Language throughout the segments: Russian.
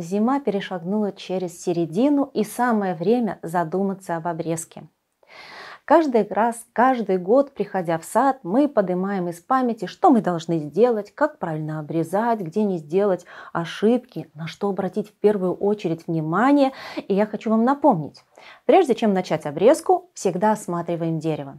Зима перешагнула через середину, и самое время задуматься об обрезке. Каждый раз, каждый год, приходя в сад, мы поднимаем из памяти, что мы должны сделать, как правильно обрезать, где не сделать ошибки, на что обратить в первую очередь внимание. И я хочу вам напомнить, прежде чем начать обрезку, всегда осматриваем дерево.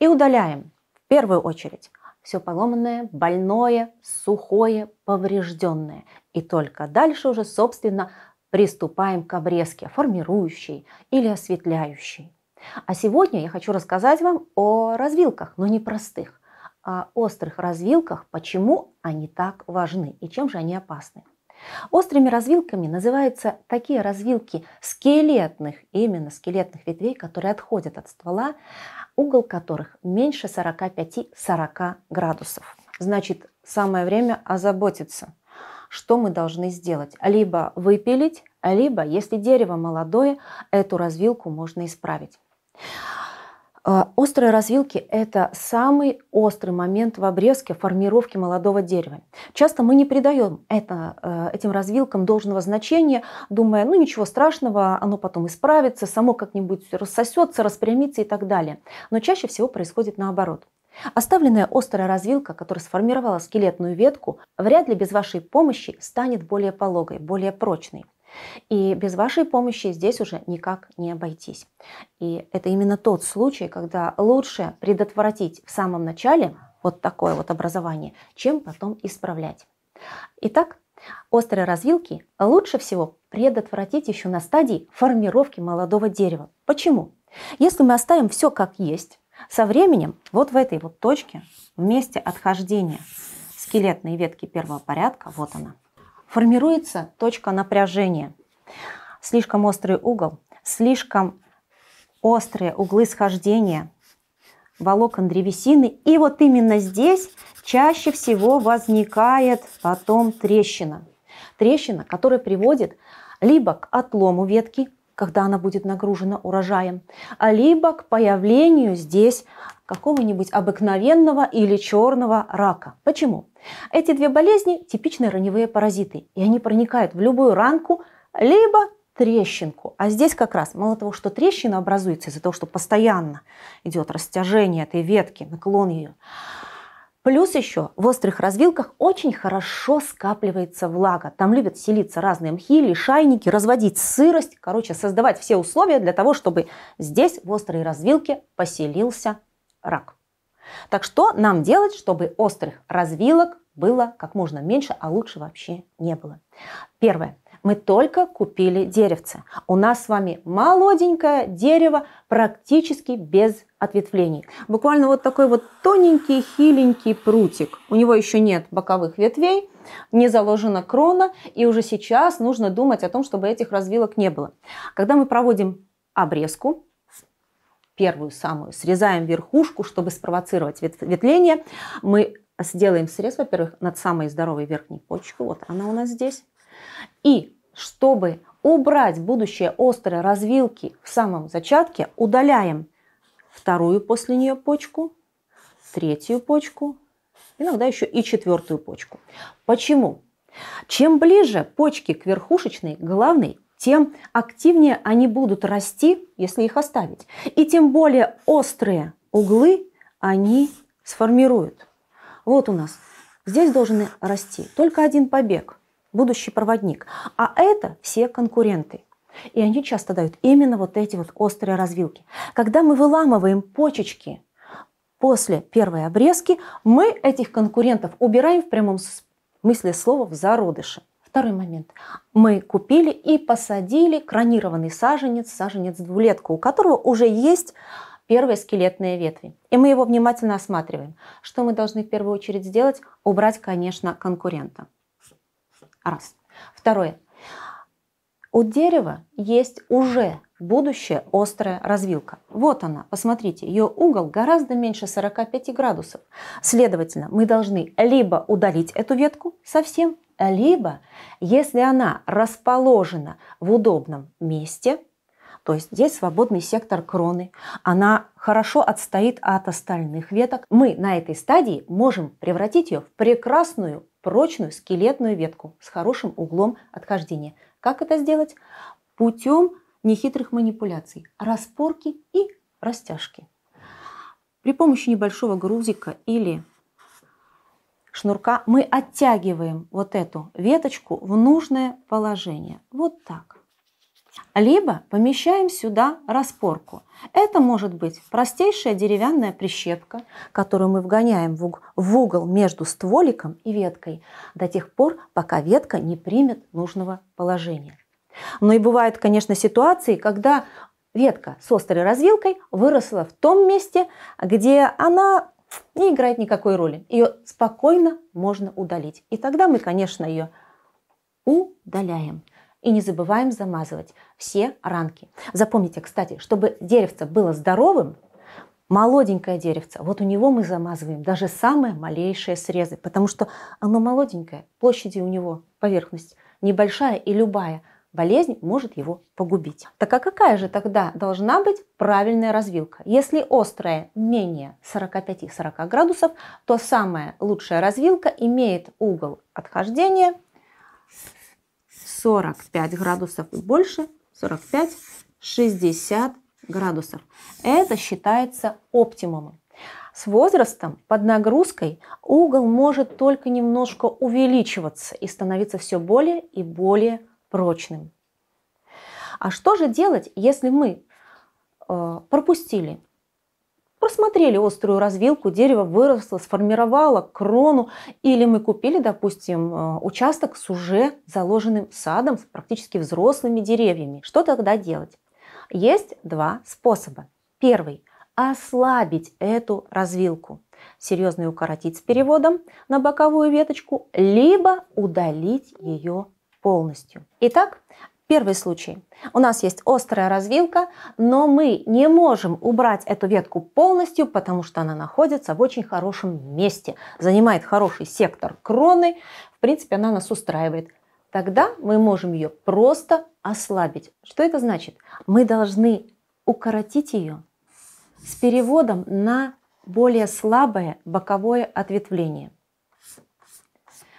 И удаляем в первую очередь все поломанное, больное, сухое, поврежденное. И только дальше уже, собственно, приступаем к обрезке, формирующей или осветляющей. А сегодня я хочу рассказать вам о развилках, но не простых, а острых развилках, почему они так важны и чем же они опасны. Острыми развилками называются такие развилки скелетных, именно скелетных ветвей, которые отходят от ствола, угол которых меньше 45-40 градусов. Значит, самое время озаботиться что мы должны сделать. Либо выпилить, либо, если дерево молодое, эту развилку можно исправить. Э, острые развилки – это самый острый момент в обрезке формировки молодого дерева. Часто мы не придаем это, э, этим развилкам должного значения, думая, ну ничего страшного, оно потом исправится, само как-нибудь рассосется, распрямится и так далее. Но чаще всего происходит наоборот. Оставленная острая развилка, которая сформировала скелетную ветку, вряд ли без вашей помощи станет более пологой, более прочной. И без вашей помощи здесь уже никак не обойтись. И это именно тот случай, когда лучше предотвратить в самом начале вот такое вот образование, чем потом исправлять. Итак, острые развилки лучше всего предотвратить еще на стадии формировки молодого дерева. Почему? Если мы оставим все как есть, со временем вот в этой вот точке, в месте отхождения скелетной ветки первого порядка, вот она, формируется точка напряжения. Слишком острый угол, слишком острые углы схождения волокон древесины. И вот именно здесь чаще всего возникает потом трещина. Трещина, которая приводит либо к отлому ветки, когда она будет нагружена урожаем, а либо к появлению здесь какого-нибудь обыкновенного или черного рака. Почему? Эти две болезни – типичные раневые паразиты, и они проникают в любую ранку, либо трещинку. А здесь как раз, мало того, что трещина образуется из-за того, что постоянно идет растяжение этой ветки, наклон ее, Плюс еще в острых развилках очень хорошо скапливается влага. Там любят селиться разные мхи, лишайники, разводить сырость. Короче, создавать все условия для того, чтобы здесь, в острой развилке, поселился рак. Так что нам делать, чтобы острых развилок было как можно меньше, а лучше вообще не было? Первое. Мы только купили деревце. У нас с вами молоденькое дерево практически без ответвлений. Буквально вот такой вот тоненький, хиленький прутик. У него еще нет боковых ветвей, не заложена крона, и уже сейчас нужно думать о том, чтобы этих развилок не было. Когда мы проводим обрезку, первую самую, срезаем верхушку, чтобы спровоцировать ветвление, мы сделаем срез, во-первых, над самой здоровой верхней почкой, вот она у нас здесь, и чтобы убрать будущие острые развилки в самом зачатке, удаляем вторую после нее почку, третью почку, иногда еще и четвертую почку. Почему? Чем ближе почки к верхушечной, главной, тем активнее они будут расти, если их оставить. И тем более острые углы они сформируют. Вот у нас. Здесь должен расти только один побег, будущий проводник. А это все конкуренты. И они часто дают именно вот эти вот острые развилки. Когда мы выламываем почечки после первой обрезки, мы этих конкурентов убираем в прямом смысле слова в зародыше. Второй момент. Мы купили и посадили кронированный саженец, саженец-двулетку, у которого уже есть первые скелетные ветви. И мы его внимательно осматриваем. Что мы должны в первую очередь сделать? Убрать, конечно, конкурента. Раз. Второе. У дерева есть уже будущее острая развилка. Вот она, посмотрите, ее угол гораздо меньше 45 градусов. Следовательно, мы должны либо удалить эту ветку совсем, либо, если она расположена в удобном месте, то есть здесь свободный сектор кроны, она хорошо отстоит от остальных веток, мы на этой стадии можем превратить ее в прекрасную прочную скелетную ветку с хорошим углом отхождения. Как это сделать? Путем нехитрых манипуляций, распорки и растяжки. При помощи небольшого грузика или шнурка мы оттягиваем вот эту веточку в нужное положение. Вот так. Либо помещаем сюда распорку. Это может быть простейшая деревянная прищепка, которую мы вгоняем в угол между стволиком и веткой до тех пор, пока ветка не примет нужного положения. Но и бывают, конечно, ситуации, когда ветка с острой развилкой выросла в том месте, где она не играет никакой роли. Ее спокойно можно удалить. И тогда мы, конечно, ее удаляем. И не забываем замазывать все ранки. Запомните, кстати, чтобы деревце было здоровым, молоденькое деревце, вот у него мы замазываем даже самые малейшие срезы, потому что оно молоденькое, площади у него, поверхность небольшая и любая болезнь может его погубить. Так а какая же тогда должна быть правильная развилка? Если острая менее 45-40 градусов, то самая лучшая развилка имеет угол отхождения 45 градусов и больше, 45-60 градусов. Это считается оптимумом. С возрастом под нагрузкой угол может только немножко увеличиваться и становиться все более и более прочным. А что же делать, если мы э, пропустили просмотрели острую развилку, дерево выросло, сформировало крону, или мы купили, допустим, э, участок с уже заложенным садом, с практически взрослыми деревьями. Что тогда делать? Есть два способа. Первый – ослабить эту развилку серьезно укоротить с переводом на боковую веточку, либо удалить ее полностью. Итак, Первый случай. У нас есть острая развилка, но мы не можем убрать эту ветку полностью, потому что она находится в очень хорошем месте, занимает хороший сектор кроны, в принципе, она нас устраивает. Тогда мы можем ее просто ослабить. Что это значит? Мы должны укоротить ее с переводом на более слабое боковое ответвление.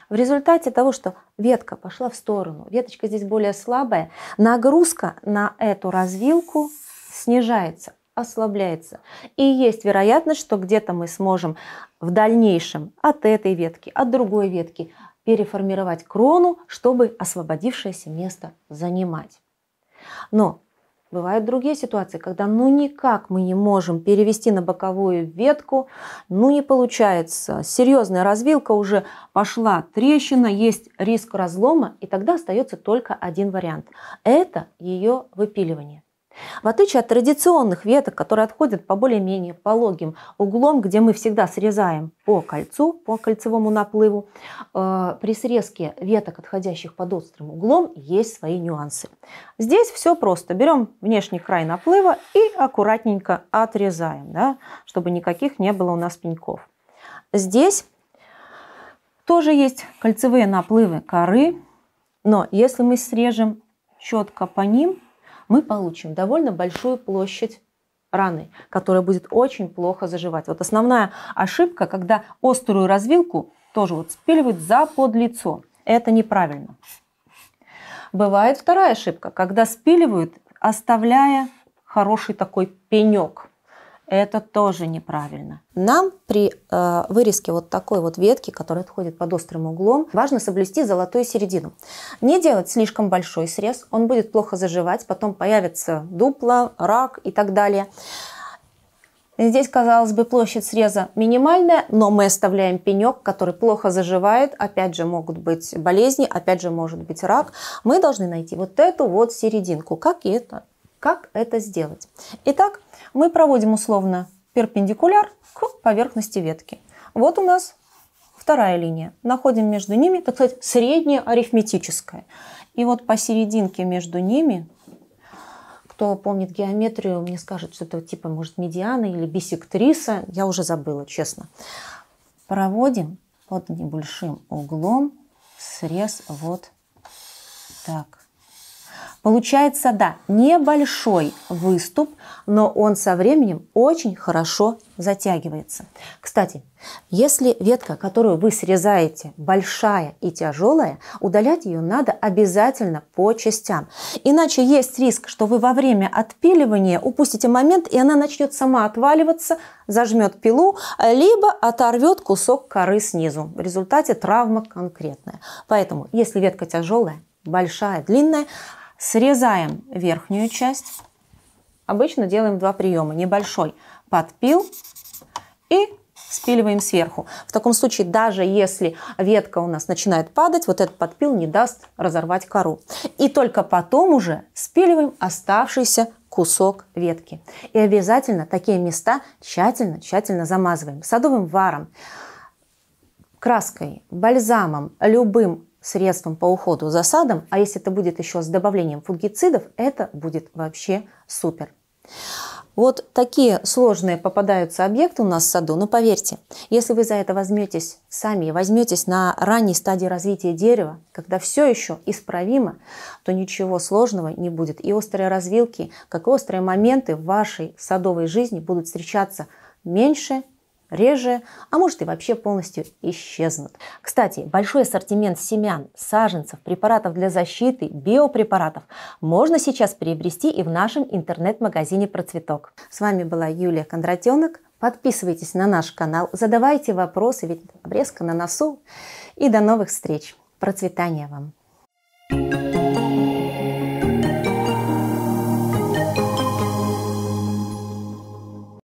В результате того, что ветка пошла в сторону, веточка здесь более слабая, нагрузка на эту развилку снижается, ослабляется. И есть вероятность, что где-то мы сможем в дальнейшем от этой ветки, от другой ветки переформировать крону, чтобы освободившееся место занимать. Но Бывают другие ситуации, когда ну никак мы не можем перевести на боковую ветку, ну не получается, серьезная развилка уже пошла, трещина, есть риск разлома, и тогда остается только один вариант. Это ее выпиливание. В отличие от традиционных веток, которые отходят по более-менее пологим углом, где мы всегда срезаем по кольцу, по кольцевому наплыву, э, при срезке веток, отходящих под острым углом, есть свои нюансы. Здесь все просто. Берем внешний край наплыва и аккуратненько отрезаем, да, чтобы никаких не было у нас пеньков. Здесь тоже есть кольцевые наплывы коры, но если мы срежем четко по ним, мы получим довольно большую площадь раны, которая будет очень плохо заживать. Вот основная ошибка, когда острую развилку тоже вот спиливают за под лицо. Это неправильно. Бывает вторая ошибка, когда спиливают, оставляя хороший такой пенек. Это тоже неправильно. Нам при э, вырезке вот такой вот ветки, которая отходит под острым углом, важно соблюсти золотую середину. Не делать слишком большой срез, он будет плохо заживать, потом появится дупло, рак и так далее. Здесь, казалось бы, площадь среза минимальная, но мы оставляем пенек, который плохо заживает. Опять же, могут быть болезни, опять же, может быть рак. Мы должны найти вот эту вот серединку, как это как это сделать? Итак, мы проводим условно перпендикуляр к поверхности ветки. Вот у нас вторая линия. Находим между ними, так сказать, среднее арифметическое. И вот посерединке между ними кто помнит геометрию, мне скажет, что это типа, может, медиана или бисектриса. Я уже забыла, честно. Проводим под небольшим углом срез вот так. Получается, да, небольшой выступ, но он со временем очень хорошо затягивается. Кстати, если ветка, которую вы срезаете, большая и тяжелая, удалять ее надо обязательно по частям. Иначе есть риск, что вы во время отпиливания упустите момент, и она начнет сама отваливаться, зажмет пилу, либо оторвет кусок коры снизу. В результате травма конкретная. Поэтому, если ветка тяжелая, большая, длинная, Срезаем верхнюю часть. Обычно делаем два приема. Небольшой подпил и спиливаем сверху. В таком случае, даже если ветка у нас начинает падать, вот этот подпил не даст разорвать кору. И только потом уже спиливаем оставшийся кусок ветки. И обязательно такие места тщательно-тщательно замазываем садовым варом, краской, бальзамом, любым средством по уходу за садом, а если это будет еще с добавлением фунгицидов, это будет вообще супер. Вот такие сложные попадаются объекты у нас в саду, но поверьте, если вы за это возьметесь сами, возьметесь на ранней стадии развития дерева, когда все еще исправимо, то ничего сложного не будет. И острые развилки, как и острые моменты в вашей садовой жизни будут встречаться меньше реже, а может и вообще полностью исчезнут. Кстати, большой ассортимент семян, саженцев, препаратов для защиты, биопрепаратов можно сейчас приобрести и в нашем интернет-магазине «Процветок». С вами была Юлия Кондратенок. Подписывайтесь на наш канал, задавайте вопросы, ведь обрезка на носу. И до новых встреч. Процветания вам! thank you